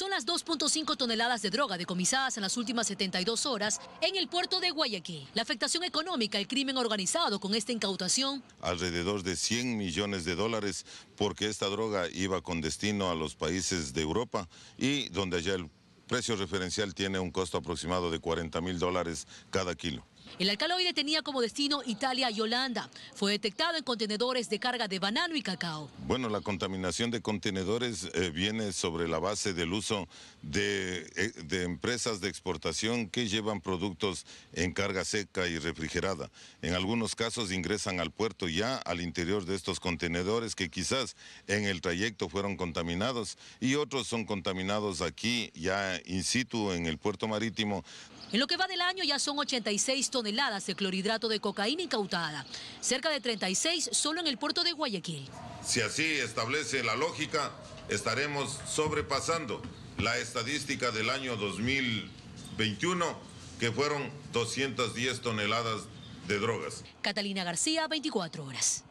son las 2.5 toneladas de droga decomisadas en las últimas 72 horas en el puerto de Guayaquil. La afectación económica el crimen organizado con esta incautación. Alrededor de 100 millones de dólares porque esta droga iba con destino a los países de Europa y donde allá el precio referencial tiene un costo aproximado de 40 mil dólares cada kilo. El alcaloide tenía como destino Italia y Holanda. Fue detectado en contenedores de carga de banano y cacao. Bueno, la contaminación de contenedores eh, viene sobre la base del uso eh, de empresas de exportación que llevan productos en carga seca y refrigerada. En algunos casos ingresan al puerto ya al interior de estos contenedores que quizás en el trayecto fueron contaminados y otros son contaminados aquí ya in situ en el puerto marítimo en lo que va del año ya son 86 toneladas de clorhidrato de cocaína incautada, cerca de 36 solo en el puerto de Guayaquil. Si así establece la lógica, estaremos sobrepasando la estadística del año 2021, que fueron 210 toneladas de drogas. Catalina García, 24 horas.